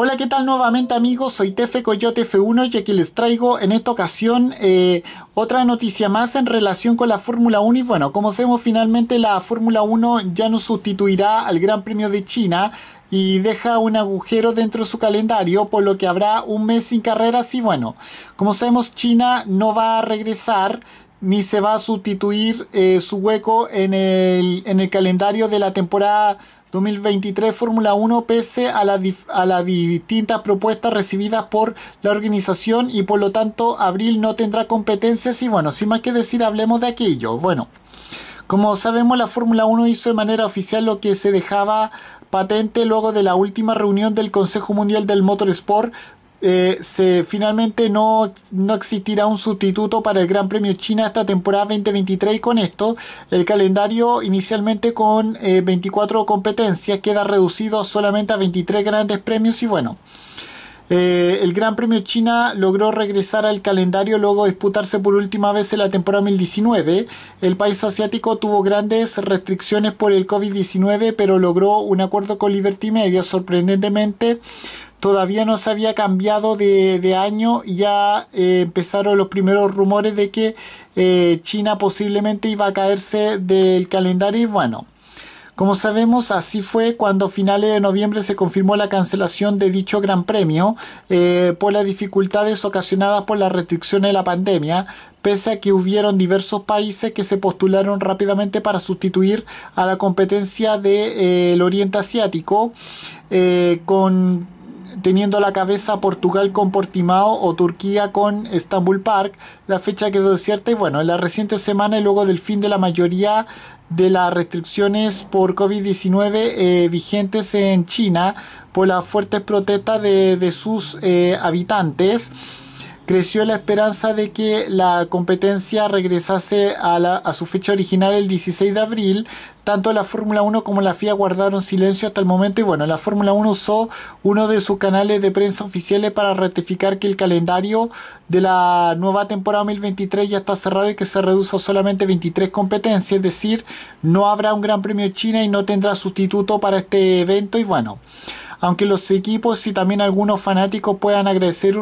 Hola, ¿qué tal nuevamente amigos? Soy Tefe Coyote F1 y aquí les traigo en esta ocasión eh, otra noticia más en relación con la Fórmula 1 y bueno, como sabemos finalmente la Fórmula 1 ya no sustituirá al Gran Premio de China y deja un agujero dentro de su calendario, por lo que habrá un mes sin carreras y bueno, como sabemos China no va a regresar ni se va a sustituir eh, su hueco en el, en el, calendario de la temporada 2023 Fórmula 1 pese a, la a las distintas propuestas recibidas por la organización y por lo tanto abril no tendrá competencias y bueno, sin más que decir hablemos de aquello. Bueno, como sabemos la Fórmula 1 hizo de manera oficial lo que se dejaba patente luego de la última reunión del Consejo Mundial del Motorsport, eh, se, finalmente no, existirá un sustituto para el Gran Premio China esta temporada 2023 y con esto el calendario inicialmente con 24 eh, competencias queda reducido solamente a 23 grandes premios y bueno. Eh, el Gran Premio China logró regresar al calendario luego disputarse por última vez en la temporada 2019. El país asiático tuvo grandes restricciones por el COVID-19, pero logró un acuerdo con Liberty Media, sorprendentemente todavía no se había cambiado de, año y ya eh, empezaron los primeros rumores de que eh, China posiblemente iba a caerse del calendario y bueno. Como sabemos, así fue cuando a finales de noviembre se confirmó la cancelación de dicho Gran Premio eh, por las dificultades ocasionadas por las restricciones de la pandemia, pese a que hubieron diversos países que se postularon rápidamente para sustituir a la competencia del Oriente Asiático con teniendo a la cabeza Portugal con Portimao o Turquía con Estambul Park. La fecha quedó cierta y bueno, en la reciente semana y luego del fin de la mayoría de las restricciones por COVID-19 eh, vigentes en China por las fuertes protestas de, sus eh, habitantes creció la esperanza de que la competencia regresase a, su fecha original el 16 de abril. Tanto la Fórmula 1 como la FIA guardaron silencio hasta el momento y bueno, la Fórmula 1 usó uno de sus canales de prensa oficiales para ratificar que el calendario de la nueva temporada 2023 ya está cerrado y que se reduce a solamente 23 competencias, es decir, no habrá un Gran Premio China y no tendrá sustituto para este evento y bueno aunque los equipos y también algunos fanáticos puedan agradecer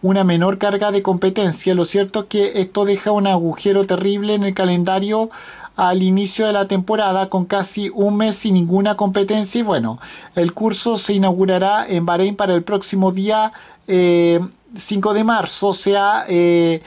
una menor carga de competencia, lo cierto es que esto deja un agujero terrible en el calendario al inicio de la temporada con casi un mes sin ninguna competencia y bueno, el curso se inaugurará en Bahrein para el próximo día 5 eh, de marzo, o sea... Eh,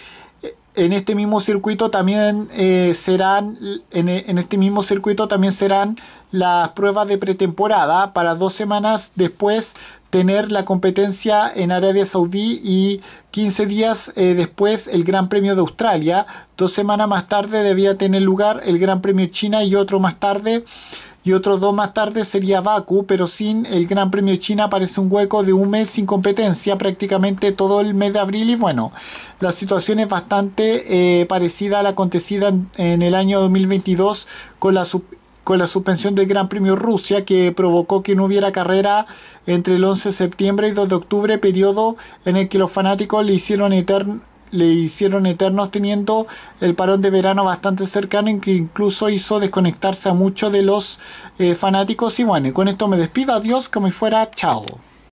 en este mismo circuito también eh, serán en, este mismo circuito también serán las pruebas de pretemporada para dos semanas después tener la competencia en Arabia Saudí y 15 días eh, después el Gran Premio de Australia. Dos semanas más tarde debía tener lugar el Gran Premio China y otro más tarde y otros dos más tarde sería Baku, pero sin el Gran Premio China aparece un hueco de un mes sin competencia prácticamente todo el mes de abril y bueno, la situación es bastante eh, parecida a la acontecida en, el año 2022 con la con la suspensión del Gran Premio Rusia que provocó que no hubiera carrera entre el 11 de septiembre y 2 de octubre, periodo en el que los fanáticos le hicieron eterno le hicieron eternos teniendo el parón de verano bastante cercano en que incluso hizo desconectarse a muchos de los eh, fanáticos y bueno, con esto me despido, adiós, como fuera, chao.